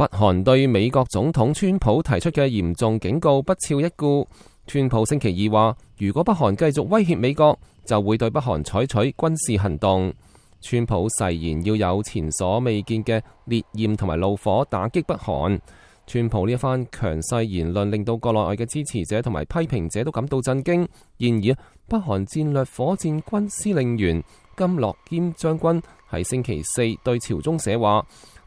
北韓對美國總統川普提出嘅嚴重警告不肖一顧。川普星期二話：，如果北韓繼續威脅美國，就會對北韓採取軍事行動。川普誓言要有前所未見嘅烈焰同埋怒火打擊北韓。川普呢一番強勢言論令到國內外嘅支持者同埋批評者都感到震驚。然而，北韓戰略火箭軍司令員金乐堅將軍喺星期四對朝中社話。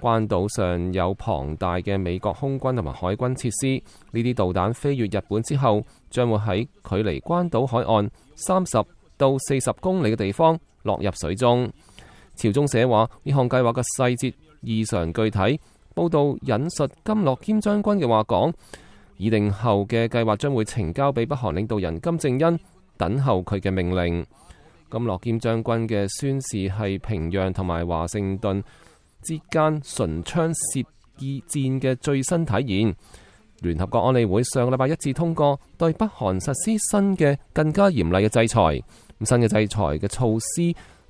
關島上有龐大嘅美國空軍同埋海軍設施，呢啲導彈飛越日本之後，將會喺距離關島海岸三十到四十公里嘅地方落入水中。朝中社話，呢項計劃嘅細節異常具體。報道引述金樂堅將軍嘅話講：，擬定後嘅計劃將會呈交俾北韓領導人金正恩，等候佢嘅命令。金樂堅將軍嘅宣示係平壤同埋華盛頓。之间唇枪舌战嘅最新体现，联合国安理会上个礼拜一致通过对北韩实施新嘅更加严厉嘅制裁。咁新嘅制裁嘅措施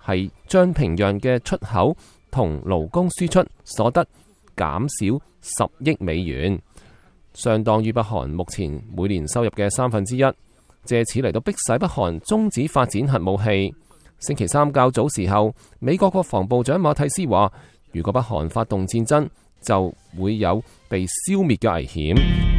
系将平壤嘅出口同劳工输出所得减少十亿美元，相当于北韩目前每年收入嘅三分之一。借此嚟到迫使北韩终止发展核武器。星期三较早时候，美国国防部长马蒂斯话。如果北韓發動戰爭，就會有被消滅嘅危險。